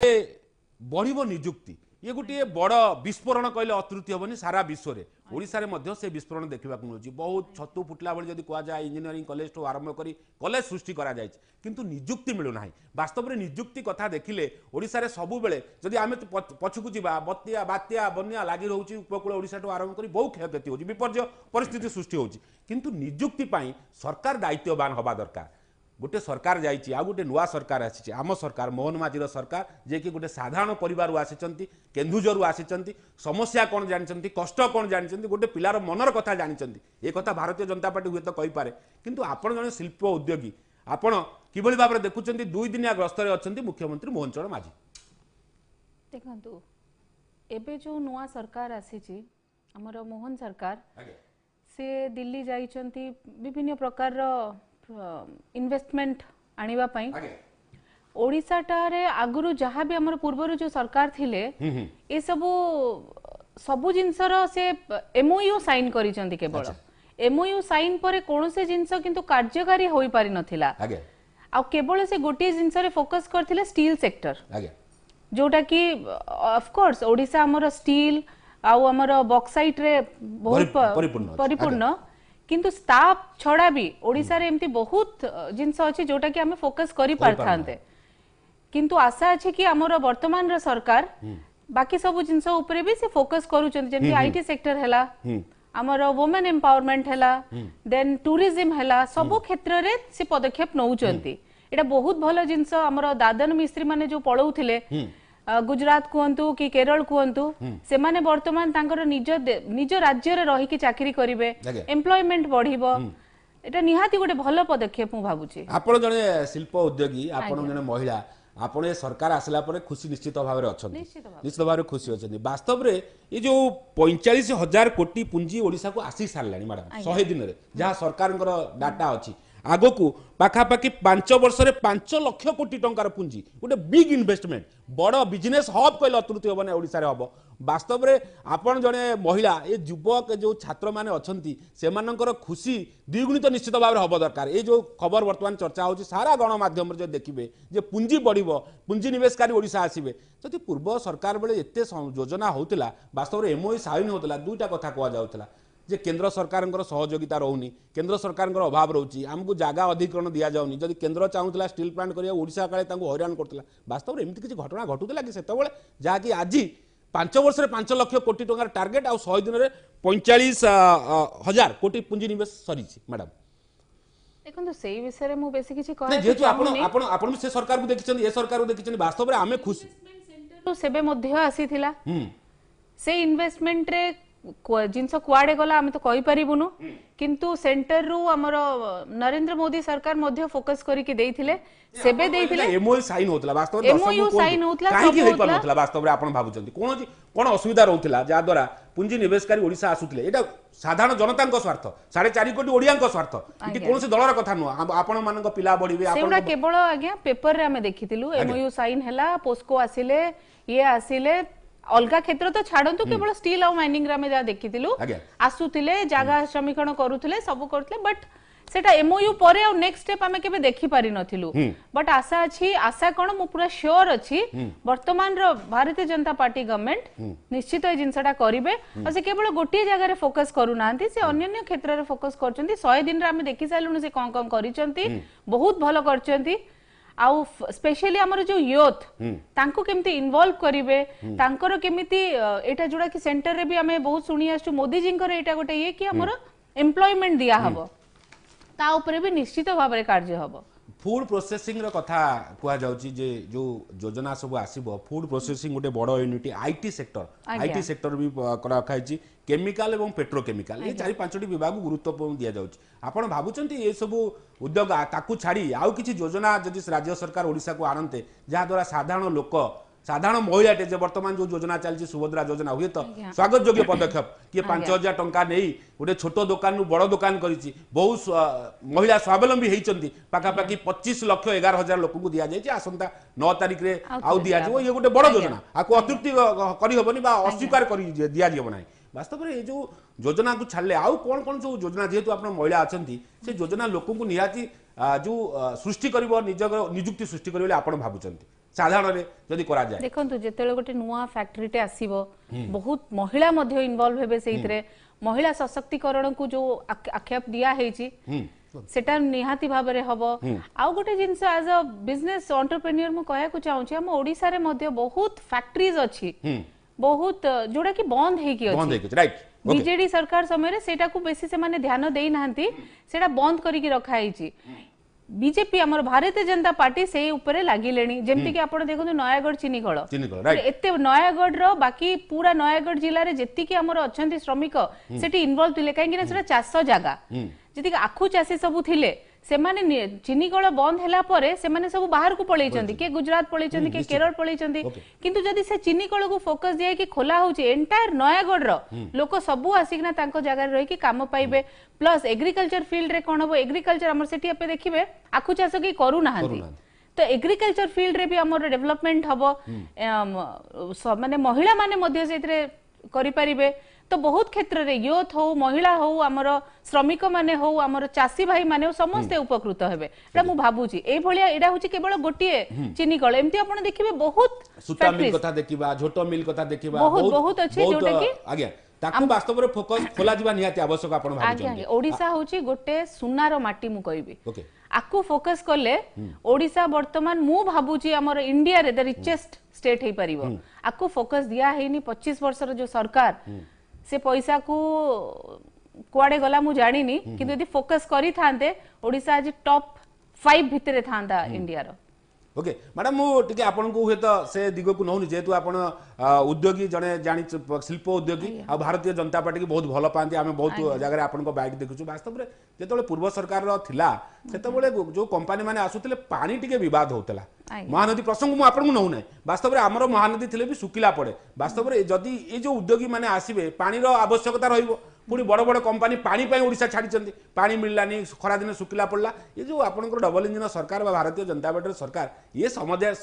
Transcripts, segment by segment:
ବଢ଼ିବ ନିଯୁକ୍ତି ଇଏ ଗୋଟିଏ ବଡ଼ ବିସ୍ଫୋରଣ କହିଲେ ଅତୃତି ହେବନି ସାରା ବିଶ୍ୱରେ ଓଡ଼ିଶାରେ ମଧ୍ୟ ସେ ବିସ୍ଫୋରଣ ଦେଖିବାକୁ ମିଳୁଛି ବହୁତ ଛତୁ ଫୁଟିଲା ଭଳି ଯଦି କୁହାଯାଏ ଇଞ୍ଜିନିୟରିଂ କଲେଜଠୁ ଆରମ୍ଭ କରି କଲେଜ ସୃଷ୍ଟି କରାଯାଇଛି କିନ୍ତୁ ନିଯୁକ୍ତି ମିଳୁନାହିଁ ବାସ୍ତବରେ ନିଯୁକ୍ତି କଥା ଦେଖିଲେ ଓଡ଼ିଶାରେ ସବୁବେଳେ ଯଦି ଆମେ ପଛକୁ ଯିବା ବତ୍ୟା ବାତ୍ୟା ବନ୍ୟା ଲାଗି ରହୁଛି ଉପକୂଳ ଓଡ଼ିଶାଠୁ ଆରମ୍ଭ କରି ବହୁ କ୍ଷୟକ୍ଷତି ହେଉଛି ବିପର୍ଯ୍ୟୟ ପରିସ୍ଥିତି ସୃଷ୍ଟି ହେଉଛି କିନ୍ତୁ ନିଯୁକ୍ତି ପାଇଁ ସରକାର ଦାୟିତ୍ୱବାନ ହେବା ଦରକାର ଗୋଟେ ସରକାର ଯାଇଛି ଆଉ ଗୋଟେ ନୂଆ ସରକାର ଆସିଛି ଆମ ସରକାର ମୋହନ ମାଝିର ସରକାର ଯିଏକି ଗୋଟେ ସାଧାରଣ ପରିବାରରୁ ଆସିଛନ୍ତି କେନ୍ଦୁଝରରୁ ଆସିଛନ୍ତି ସମସ୍ୟା କ'ଣ ଜାଣିଛନ୍ତି କଷ୍ଟ କ'ଣ ଜାଣିଛନ୍ତି ଗୋଟେ ପିଲାର ମନର କଥା ଜାଣିଛନ୍ତି ଏ କଥା ଭାରତୀୟ ଜନତା ପାର୍ଟି ହୁଏତ କହିପାରେ କିନ୍ତୁ ଆପଣ ଜଣେ ଶିଳ୍ପ ଉଦ୍ୟୋଗୀ ଆପଣ କିଭଳି ଭାବରେ ଦେଖୁଛନ୍ତି ଦୁଇଦିନିଆ ଗସ୍ତରେ ଅଛନ୍ତି ମୁଖ୍ୟମନ୍ତ୍ରୀ ମୋହନ ଚରଣ ମାଝୀ ଦେଖନ୍ତୁ ଏବେ ଯେଉଁ ନୂଆ ସରକାର ଆସିଛି ଆମର ମୋହନ ସରକାର ସେ ଦିଲ୍ଲୀ ଯାଇଛନ୍ତି ବିଭିନ୍ନ ପ୍ରକାରର ইনভেস্টমেন্ট আনিবা পাই ওড়িশা টারে আগুরু যাহা বি আমার পূর্বরু যে সরকার থিলে এসবু সবু জিনসর সে এমওইউ সাইন করিছন্তি কেবল এমওইউ সাইন পরে কোনসে জিনস কিন্তু কার্যকারী হই পারি নথিলা আউ কেবল সে গটি জিনিসরে ফোকাস করথিলে স্টিল সেক্টর যোটা কি অফ কোর্স ওড়িশা আমার স্টিল আউ আমার বক্সাইট রে বহুত পরিপূর্ণ পরিপূর্ণ কিন্তু তা ছড়া বি ওড়িশার এমতি বহুত জিনিস অছি যোটা কি আমি ফোকাস করি পারথান্তে কিন্তু আশা আছে কি আমার বর্তমানর সরকার বাকি সবু জিনিস উপরে বি সে ফোকাস করুছেন যেমনি আইটি সেক্টর হেলা আমার ওমেন এম্পাওয়ারমেন্ট হেলা দেন ট্যুরিজম হেলা সবু ক্ষেত্রে সে পদক্ষেপ নৌচন্তি এটা বহুত ভাল জিনিস আমার দাদন মিস্ত্রী মানে যে পলাউলে গুজরাট কুহতু কি কেরল কুহতু সেমানে বর্তমান তাঙ্কর নিজ নিজ রাজ্যরে রহিকি চাকরি করিবে এমপ্লয়মেন্ট বড়িব এটা নিহাতি গোটে ভালো পদক্ষেপ মু ভাবুছি আপন জনে শিল্প উদ্যোগী আপন জনে মহিলা ଆପଣ ଏ ସରକାର ଆସିଲା ପରେ ଖୁସି ନିଶ୍ଚିତ ଭାବରେ ଅଛନ୍ତି ନିଶ୍ଚିତ ଭାବରେ ଖୁସି ଅଛନ୍ତି ବାସ୍ତବରେ ଏ ଯେଉଁ ପଇଁଚାଳିଶ ହଜାର କୋଟି ପୁଞ୍ଜି ଓଡ଼ିଶାକୁ ଆସି ସାରିଲାଣି ମ୍ୟାଡ଼ାମ୍ ଶହେ ଦିନରେ ଯାହା ସରକାରଙ୍କର ଡାଟା ଅଛି ଆଗକୁ ପାଖାପାଖି ପାଞ୍ଚ ବର୍ଷରେ ପାଞ୍ଚ ଲକ୍ଷ କୋଟି ଟଙ୍କାର ପୁଞ୍ଜି ଗୋଟେ ବିଗ୍ ଇନଭେଷ୍ଟମେଣ୍ଟ ବଡ଼ ବିଜନେସ୍ ହବ୍ କହିଲେ ଅତୃତି ହେବ ନାହିଁ ଓଡ଼ିଶାରେ ହେବ ବାସ୍ତବରେ ଆପଣ ଜଣେ ମହିଳା ଏ ଯୁବକ ଯେଉଁ ଛାତ୍ରମାନେ ଅଛନ୍ତି ସେମାନଙ୍କର ଖୁସି ଦ୍ୱିଗୁଣିତ ନିଶ୍ଚିତ ଭାବରେ ହେବ ଦରକାର ଏଇ ଯେଉଁ ଖବର ବର୍ତ୍ତମାନ ଚର୍ଚ୍ଚା ହେଉଛି ସାରା ଗଣମାଧ୍ୟମରେ ଯଦି ଦେଖିବେ ଯେ ପୁଞ୍ଜି ବଢ଼ିବ ପୁଞ୍ଜିନିବେଶକାରୀ ଓଡ଼ିଶା ଆସିବେ ଯଦି ପୂର୍ବ ସରକାର ବେଳେ ଏତେ ଯୋଜନା ହେଉଥିଲା ବାସ୍ତବରେ ଏମଓଇ ସାଇନ୍ ହେଉଥିଲା ଦୁଇଟା କଥା କୁହାଯାଉଥିଲା যে কেন্দ্র সরকারঙ্কর সহযোগিতা রহুনি কেন্দ্র সরকারঙ্কর অভাব রয়েছে আমি জায়গা অধিগ্রহণ দিয়া যাওনি যদি কেন্দ্র চাহুলা স্টিল প্লান্ট করা ওড়শা কালে তাঁর হইরাণ করুলা বাস্তবরে এমনি কিছু ঘটনা ঘটুলা কি সেতবে যা কি আজি পাঁচ বর্ষে পাঁচ লক্ষ কোটি টাকার টার্গেট আহ শহে দিনের পঁয়চাশ হাজার কোটি পুঞ্জি নিবেশ সরিছে ম্যাডাম দেখন্তু সেই বিষয়ে মু বেশি কিছু করা যেহেতু আপন আপন আপন সে সরকারকে দেখিছেন এ সরকারকে দেখিছেন বাস্তবরে আমি খুশি সেবে মধ্য আসিছিলা হুম সেই ইনভেস্টমেন্ট जिन कुआडे तो कही पारुनु कि सेन्टर रु आम नरेन्द्र मोदी सरकार फोकस कर कौन असुविधा रोला जहाद्वारा पुंजी नवेशी साधारण जनता स्वार्थ साढ़े कोटी ओडिया स्वार्थ कौन दल रहा नुह आप पिला बढ़े केवल आज पेपर में देखी एमओयू सैन है पोस्को आसिले ये आसिले ଅଲଗା କ୍ଷେତ୍ର ତ ଛାଡ଼ନ୍ତୁ କେବଳ ଷ୍ଟିଲ୍ ଆଉ ମାଇନିଂରେ ଆମେ ଯାହା ଦେଖିଥିଲୁ ଆସୁଥିଲେ ଜାଗା ସମୀକ୍ଷଣ କରୁଥିଲେ ସବୁ କରୁଥିଲେ ବଟ୍ সেটা এমওইউ পরে আর নেক্সট স্টেপ আমি কেবে দেখি পারি নথিলু বট আশা আছে আশা কোন মু পুরা সিওর আছে বর্তমান র ভারতীয় জনতা পার্টি গভর্নমেন্ট নিশ্চিত এই জিনিসটা করিবে আর সে কেবল গোটিয়ে জায়গায় ফোকস করু না সে অন্যান্য ক্ষেত্রে ফোকস করছেন শহে দিন আমি দেখি সারু সে কম কম করছেন বহুত ভালো করছেন ଆଉ ସ୍ପେଶିଆଲି ଆମର ଯୋଉ ୟୁଥ୍ ତାଙ୍କୁ କେମିତି ଇନଭଲ୍ଭ କରିବେ ତାଙ୍କର କେମିତି ଏଇଟା ଯୋଉଟା କି ସେଣ୍ଟରରେ ବି ଆମେ ବହୁତ ଶୁଣି ଆସୁଛୁ ମୋଦିଜୀଙ୍କର ଏଇଟା ଗୋଟେ ଇଏ କି ଆମର ଏମ୍ପ୍ଲୟମେଣ୍ଟ ଦିଆହବ ତା ଉପରେ ବି ନିଶ୍ଚିତ ଭାବରେ କାର୍ଯ୍ୟ ହବ ফুড প্রসেসিংর কথা কুযাচ্ছে যে যে যোজনা সব আসব ফুড প্রসেসিং গোটে বড় ইউনিটি আইটি সেক্টর আইটি সেক্টর বি করা রখাইছি কেমিকাল এবং পেট্রোকেমিকাল এই চারি পাঁচটি বিভাগ গুরুত্বপূর্ণ দিয়া যাচ্ছে আপনার ভাবুছেন এসব ଉଦ୍ୟୋଗ ତାକୁ ଛାଡ଼ି ଆଉ କିଛି ଯୋଜନା ଯଦି ରାଜ୍ୟ ସରକାର ଓଡ଼ିଶାକୁ ଆଣନ୍ତେ ଯାହାଦ୍ୱାରା ସାଧାରଣ ଲୋକ ସାଧାରଣ ମହିଳାଟେ ଯେ ବର୍ତ୍ତମାନ ଯେଉଁ ଯୋଜନା ଚାଲିଛି ସୁଭଦ୍ରା ଯୋଜନା ହୁଏତ ସ୍ୱାଗତ ଯୋଗ୍ୟ ପଦକ୍ଷେପ କିଏ ପାଞ୍ଚ ହଜାର ଟଙ୍କା ନେଇ ଗୋଟେ ଛୋଟ ଦୋକାନରୁ ବଡ଼ ଦୋକାନ କରିଛି ବହୁ ମହିଳା ସ୍ୱାବଲମ୍ବୀ ହେଇଛନ୍ତି ପାଖାପାଖି ପଚିଶ ଲକ୍ଷ ଏଗାର ହଜାର ଲୋକଙ୍କୁ ଦିଆଯାଇଛି ଆସନ୍ତା ନଅ ତାରିଖରେ ଆଉ ଦିଆଯିବ ଇଏ ଗୋଟେ ବଡ଼ ଯୋଜନା ଆକୁ ଅତୃପ୍ତି କରିହେବନି ବା ଅସ୍ୱୀକାର କରି ଦିଆଯିବ ନାହିଁ ବାସ୍ତବରେ ଏ ଯେଉଁ ଯୋଜନାକୁ ଛାଡ଼ିଲେ ଆଉ କ'ଣ କ'ଣ ସବୁ ଯୋଜନା ଯେହେତୁ ଆପଣ ମହିଳା ଅଛନ୍ତି ସେ ଯୋଜନା ଲୋକଙ୍କୁ ନିହାତି ଯେଉଁ ସୃଷ୍ଟି କରିବ ନିଜର ନିଯୁକ୍ତି ସୃଷ୍ଟି କରିବ ବୋଲି ଆପଣ ଭାବୁଛନ୍ତି ସାଧାରଣରେ ଯଦି କରାଯାଏ ଦେଖନ୍ତୁ ଯେତେବେଳେ ଗୋଟେ ନୂଆ ଫ୍ୟାକ୍ଟ୍ରିଟେ ଆସିବ ବହୁତ ମହିଳା ମଧ୍ୟ ଇନଭଲ୍ଭ ହେବେ ସେଇଥିରେ ମହିଳା ସଶକ୍ତିକରଣକୁ ଯେଉଁ ଆକ୍ଷେପ ଦିଆହେଇଛି ସେଟା ନିହାତି ଭାବରେ ହବ ଆଉ ଗୋଟେ ଜିନିଷ ଆଜ ଅ ବିଜନେସ୍ ଅଣ୍ଟରପ୍ରେନିୟର ମୁଁ କହିବାକୁ ଚାହୁଁଛି ଆମ ଓଡ଼ିଶାରେ ମଧ୍ୟ ବହୁତ ଫ୍ୟାକ୍ଟ୍ରିଜ ଅଛି ବହୁତ ଯୋଉଟାକି ବନ୍ଦ ହେଇକି ଅଛି ବିଜେଡି ସରକାର ସମୟରେ ସେଇଟାକୁ ବେଶୀ ସେମାନେ ଧ୍ୟାନ ଦେଇନାହାନ୍ତି ସେଇଟା ବନ୍ଦ କରିକି ରଖାହେଇଛି বিজেপি আমার ভারতীয় জনতা পার্টি সেই উপরে লাগিলেনি যেমতি কি আপন দেখুন নয়াগড় চিনিকল এতে নয়াগড়র বাকি পুরা নয়াগড় জেলার যেতিকি আমার অনেক শ্রমিক সেটি ইনভলভ থিলে কাইকি না সেটা চাষ জায়গা যেতিকি আখু চাষী সবু থিলে ସେମାନେ ଚିନିକଳ ବନ୍ଦ ହେଲା ପରେ ସେମାନେ ସବୁ ବାହାରକୁ ପଳେଇଛନ୍ତି କିଏ ଗୁଜରାଟ ପଳେଇଛନ୍ତି କିଏ କେରଳ ପଳେଇଛନ୍ତି କିନ୍ତୁ ଯଦି ସେ ଚିନିକଳକୁ ଫୋକସ ଦିଆହେଇକି ଖୋଲା ହଉଛି ଏଣ୍ଟାୟାର ନୟାଗଡ଼ର ଲୋକ ସବୁ ଆସିକିନା ତାଙ୍କ ଜାଗାରେ ରହିକି କାମ ପାଇବେ ପ୍ଲସ୍ ଏଗ୍ରିକଲଚର ଫିଲ୍ଡରେ କ'ଣ ହବ ଏଗ୍ରିକଲଚର ଆମର ସେଠି ଏବେ ଦେଖିବେ ଆଖୁ ଚାଷ କେହି କରୁନାହାନ୍ତି ତ ଏଗ୍ରିକଲଚର ଫିଲ୍ଡରେ ବି ଆମର ଡେଭଲପମେଣ୍ଟ ହବ ମାନେ ମହିଳାମାନେ ମଧ୍ୟ ସେଥିରେ କରିପାରିବେ ତ ବହୁତ କ୍ଷେତ୍ରରେ ୟୁଥ୍ ହଉ ମହିଳା ହଉ ଆମର ଶ୍ରମିକମାନେ ହଉ ଆମର ଚାଷୀ ଭାଇମାନେ ହଉ ସମସ୍ତେ ଉପକୃତ ହେବେ ଏଇଟା ମୁଁ ଭାବୁଛି ଏଇଭଳିଆ ଏଇଟା ହଉଛି କେବଳ ଗୋଟିଏ ଚିନି କଳ ଏମିତି ଆପଣ ଦେଖିବେ ବହୁତ ସୂତା ମିଲ୍ କଥା ଦେଖିବା ଝୋଟ ମିଲ୍ କଥା ଦେଖିବା ବହୁତ ବହୁତ ଅଛି ଯୋଉଟା କି ଆଜ୍ଞା ତାକୁ ବାସ୍ତବରେ ଫୋକସ୍ ଖୋଲାଯିବା ନିହାତି ଆବଶ୍ୟକ ଆପଣ ଭାବୁଛନ୍ତି ଓଡ଼ିଶା ହଉଛି ଗୋଟେ ସୁନାର ମାଟି ମୁଁ କହିବି ଆକୁ ଫୋକସ୍ କଲେ ଓଡ଼ିଶା ବର୍ତ୍ତମାନ ମୁଁ ଭାବୁଛି ଆମର ଇଣ୍ଡିଆରେ ଦ ରିଚେଷ୍ଟ ଷ୍ଟେଟ୍ ହେଇପାରିବ ଆକୁ ଫୋକସ୍ ଦିଆ ହେଇନି ପଚିଶ ବର୍ଷର ଯୋଉ ସରକାର से पैसा को कुआडे गला मु जानी नी हम्म, हम्म। यदि फोकस करी थांदे ओडिसा आज टॉप 5 भितरे इंडिया ଓକେ ମ୍ୟାଡ଼ାମ୍ ମୁଁ ଟିକେ ଆପଣଙ୍କୁ ହୁଏତ ସେ ଦିଗକୁ ନେଉନି ଯେହେତୁ ଆପଣ ଉଦ୍ୟୋଗୀ ଜଣେ ଜାଣି ଶିଳ୍ପ ଉଦ୍ୟୋଗୀ ଆଉ ଭାରତୀୟ ଜନତା ପାର୍ଟିକି ବହୁତ ଭଲ ପାଆନ୍ତି ଆମେ ବହୁତ ଜାଗାରେ ଆପଣଙ୍କ ବାଇଟ୍ ଦେଖୁଛୁ ବାସ୍ତବରେ ଯେତେବେଳେ ପୂର୍ବ ସରକାରର ଥିଲା ସେତେବେଳେ ଯେଉଁ କମ୍ପାନୀମାନେ ଆସୁଥିଲେ ପାଣି ଟିକେ ବିବାଦ ହେଉଥିଲା ମହାନଦୀ ପ୍ରସଙ୍ଗ ମୁଁ ଆପଣଙ୍କୁ ନେଉନାହିଁ ବାସ୍ତବରେ ଆମର ମହାନଦୀ ଥିଲେ ବି ଶୁଖିଲା ପଡ଼େ ବାସ୍ତବରେ ଯଦି ଏଇ ଯେଉଁ ଉଦ୍ୟୋଗୀମାନେ ଆସିବେ ପାଣିର ଆବଶ୍ୟକତା ରହିବ ପୁଣି ବଡ଼ ବଡ଼ କମ୍ପାନୀ ପାଣି ପାଇଁ ଓଡ଼ିଶା ଛାଡ଼ିଛନ୍ତି ପାଣି ମିଳିଲାନି ଖରାଦିନେ ଶୁଖିଲା ପଡ଼ିଲା ଏ ଯେଉଁ ଆପଣଙ୍କର ଡବଲ ଇଞ୍ଜିନ ସରକାର ବା ଭାରତୀୟ ଜନତା ପାର୍ଟିର ସରକାର ଇଏ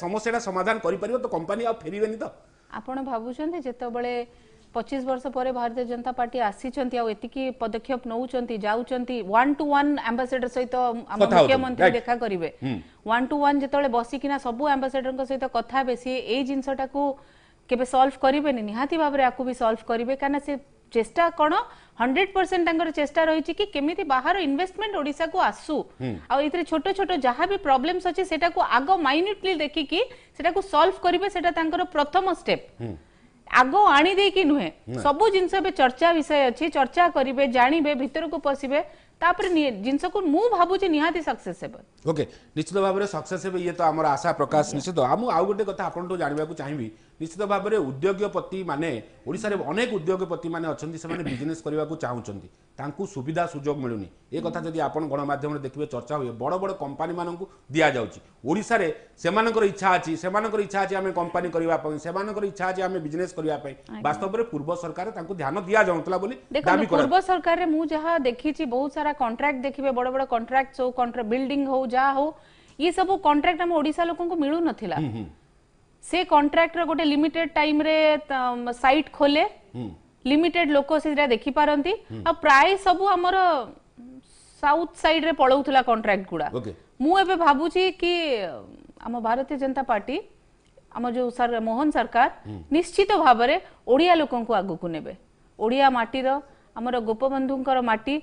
ସମସ୍ୟାଟା ସମାଧାନ କରିପାରିବ ତ କମ୍ପାନୀ ଆଉ ଫେରିବେନି ତ ଆପଣ ଭାବୁଛନ୍ତି ଯେତେବେଳେ ପଚିଶ ବର୍ଷ ପରେ ଭାରତୀୟ ଜନତା ପାର୍ଟି ଆସିଛନ୍ତି ଆଉ ଏତିକି ପଦକ୍ଷେପ ନେଉଛନ୍ତି ଯାଉଛନ୍ତି ୱାନ୍ ଟୁ ୱାନ୍ ଆମ୍ବାସେଡର ସହିତ ଆମ ମୁଖ୍ୟମନ୍ତ୍ରୀ ଦେଖା କରିବେ ୱାନ୍ ଟୁ ୱାନ୍ ଯେତେବେଳେ ବସିକିନା ସବୁ ଆମ୍ବାସେଡରଙ୍କ ସହିତ କଥା ହେବେ ସିଏ ଏଇ ଜିନିଷଟାକୁ କେବେ ସଲ୍ଭ କରିବେନି ନିହାତି ଭାବରେ ଆକୁ ବି ସଲ୍ଭ କରିବେ କାରଣ ସେ চেষ্টা কৰনো 100% টংৰ চেষ্টা ৰহীচি কি কেমিতি বাহৰ ইনভেষ্টমেন্ট ওড়িশা কো আসু আৰু ইতে ছোট ছোট জহা বি প্ৰব্লেমস আছে সেটা কো আগো মাইনিউটলি দেখি কি সেটা কো সলভ কৰিবে সেটা টংৰ প্ৰথম ষ্টেপ আগো আনি দেই কি নহে সব জিনছে বে চৰ্চা বিষয় আছে চৰ্চা কৰিবে জানিবে ভিতৰ কো পছিবে তাৰ পৰা জিনছ কো মু ভাবু যে নিহাতি সাকসেছফুল ওকে নিশ্চিতভাৱে সাকসেছফুল ইয়ে তো আমাৰ আশা প্ৰকাশ নিশ্চিত আমু আউ গটে কথা আপোনটো জানিবাকু চাইবি ନିଶ୍ଚିତ ଭାବରେ ଉଦ୍ୟୋଗପତିମାନେ ଓଡ଼ିଶାରେ ଅନେକ ଉଦ୍ୟୋଗପତିମାନେ ଅଛନ୍ତି ସେମାନେ ବିଜନେସ୍ କରିବାକୁ ଚାହୁଁଛନ୍ତି ତାଙ୍କୁ ସୁବିଧା ସୁଯୋଗ ମିଳୁନି ଏ କଥା ଯଦି ଆପଣ ଗଣମାଧ୍ୟମରେ ଦେଖିବେ ଚର୍ଚ୍ଚା ହୁଏ ବଡ଼ ବଡ଼ କମ୍ପାନୀମାନଙ୍କୁ ଦିଆଯାଉଛି ଓଡ଼ିଶାରେ ସେମାନଙ୍କର ଇଚ୍ଛା ଅଛି ସେମାନଙ୍କର ଇଚ୍ଛା ଅଛି ଆମେ କମ୍ପାନୀ କରିବା ପାଇଁ ସେମାନଙ୍କର ଇଚ୍ଛା ଅଛି ଆମେ ବିଜନେସ୍ କରିବା ପାଇଁ ବାସ୍ତବରେ ପୂର୍ବ ସରକାର ତାଙ୍କୁ ଧ୍ୟାନ ଦିଆଯାଉଥିଲା ବୋଲି ଦାବି ପୂର୍ବ ସରକାରରେ ମୁଁ ଯାହା ଦେଖିଛି ବହୁତ ସାରା କଣ୍ଟ୍ରାକ୍ଟ ଦେଖିବେ ବଡ଼ ବଡ଼ କଣ୍ଟ୍ରାକ୍ଟ ସବୁ ବିଲ୍ଡିଂ ହଉ ଯାହା ହଉ ये सब कॉन्ट्राक्ट आम ओडा लोक मिलू ना সে কন্ট্রাক্টর গোটে লিমিটেড টাইমরে সাইট খোলে লিমিটেড লোক সেটা দেখিপারতি আর প্রায় সবু আমার সাউথ সাইডরে পলাউলা কন্ট্রাক্ট গুড়া মু এবে ভাবুছি কি আম ভারতীয় জনতা পার্টি আমার যে মোহন সরকার নিশ্চিত ভাবরে ওড়িয়া লোকঙ্কু আগুকু নেবে ওড়িয়া মাটির আমার গোপবন্ধুঙ্কর মাটি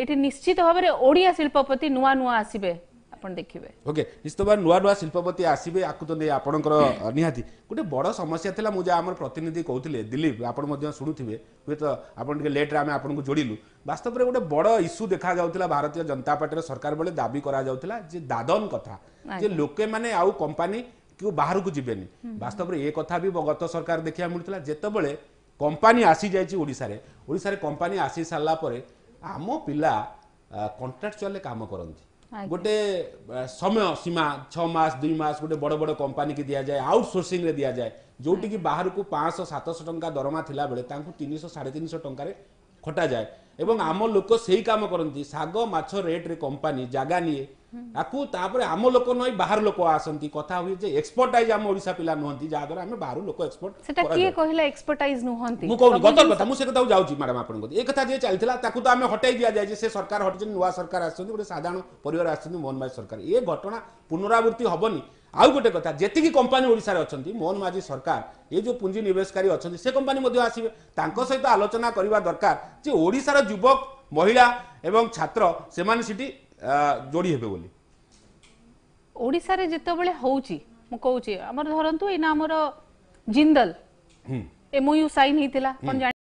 এটি নিশ্চিত ভাবে ওড়িয়া শিল্পপতি নূয়া নূয়া আসবে ଆପଣ ଦେଖିବେ ଓକେ ନିଶ୍ଚିତ ଭାବେ ନୂଆ ନୂଆ ଶିଳ୍ପପତି ଆସିବେ ଆକୁଛନ୍ତି ଆପଣଙ୍କର ନିହାତି ଗୋଟେ ବଡ଼ ସମସ୍ୟା ଥିଲା ମୁଁ ଯାହା ଆମର ପ୍ରତିନିଧି କହୁଥିଲେ ଦିଲ୍ଲୀପ ଆପଣ ମଧ୍ୟ ଶୁଣୁଥିବେ ହୁଏତ ଆପଣ ଟିକେ ଲେଟ୍ରେ ଆମେ ଆପଣଙ୍କୁ ଯୋଡ଼ିଲୁ ବାସ୍ତବରେ ଗୋଟେ ବଡ଼ ଇସ୍ୟୁ ଦେଖାଯାଉଥିଲା ଭାରତୀୟ ଜନତା ପାର୍ଟିର ସରକାର ବେଳେ ଦାବି କରାଯାଉଥିଲା ଯେ ଦାଦନ କଥା ଯେ ଲୋକମାନେ ଆଉ କମ୍ପାନୀ କେଉଁ ବାହାରକୁ ଯିବେନି ବାସ୍ତବରେ ଏ କଥା ବି ଗତ ସରକାର ଦେଖିବାକୁ ମିଳୁଥିଲା ଯେତେବେଳେ କମ୍ପାନୀ ଆସିଯାଇଛି ଓଡ଼ିଶାରେ ଓଡ଼ିଶାରେ କମ୍ପାନୀ ଆସି ସାରିଲା ପରେ ଆମ ପିଲା କଣ୍ଟ୍ରାକ୍ଚୁଆଲରେ କାମ କରନ୍ତି गोटे समय सीमा छस दुई मस गोटे बड़ बड़ कंपानी की दि जाए आउटसोर्सिंग रे दि जाए जोटी बाहर को पांचश सौ सतश टा दरमा थी तीन शौ साढ़े तीन शौ टकर खटा जाए এবং ଆମ ଲୋକ ସେଇ କାମ କରନ୍ତି ଶାଗ ମାଛ ରେଟ୍ରେ କମ୍ପାନୀ ଜାଗା ନିଏ ତାକୁ ତାପରେ ଆମ ଲୋକ ନୁହେଁ ବାହାର ଲୋକ ଆସନ୍ତି କଥା ହୁଏ ଯେ ଏକ୍ସପର୍ଟାଇଜ ଆମ ଓଡ଼ିଶା ପିଲା ନୁହନ୍ତି ଯାହାଦ୍ୱାରା ଆମେ ବାହାରୁ ଲୋକ ଏକ୍ସପର୍ଟ ସେଟା କିଏ କହିଲା ଏକ୍ସପର୍ଟାଇଜ ନୁହନ୍ତି ମୁଁ କହୁନି ଗତ କଥା ମୁଁ ସେ କଥାକୁ ଯାଉଛି ମ୍ୟାଡାମ ଆପଣଙ୍କ ଏ କଥା ଯିଏ ଚାଲିଥିଲା ତାକୁ ତ ଆମେ ହଟାଇ ଦିଆଯାଇଛି ସେ ସରକାର ହଟିଛନ୍ତି ନୂଆ ସରକାର ଆସିଛନ୍ତି ଗୋଟେ ସାଧାରଣ ପରିବାର ଆସିଛନ୍ତି ମୋହନ ଭାଇ ସରକାର ଏ ଘଟଣା ପୁନରାବୃତ୍ତି ହବନି ଆଉ ଗୋଟେ କଥା ଯେତିକି କମ୍ପାନୀ ଓଡ଼ିଶାରେ ଅଛନ୍ତି ମୋହନ ମାଝୀ ସରକାର ଏ ଯେଉଁ ପୁଞ୍ଜି ନିବେଶକାରୀ ଅଛନ୍ତି ସେ କମ୍ପାନୀ ମଧ୍ୟ ଆସିବେ ତାଙ୍କ ସହିତ ଆଲୋଚନା କରିବା ଦରକାର ଯେ ଓଡ଼ିଶାର ଯୁବକ ମହିଳା ଏବଂ ଛାତ୍ର ସେମାନେ ସେଠି ଯୋଡ଼ି ହେବେ ବୋଲି ଓଡ଼ିଶାରେ ଯେତେବେଳେ ହେଉଛି ମୁଁ କହୁଛି ଆମର ଧରନ୍ତୁ ଏଇନା ଆମର ଜିନ୍ଦଲ ଏମ୍ଓୟୁ ସାଇନ୍ ହେଇଥିଲା କ'ଣ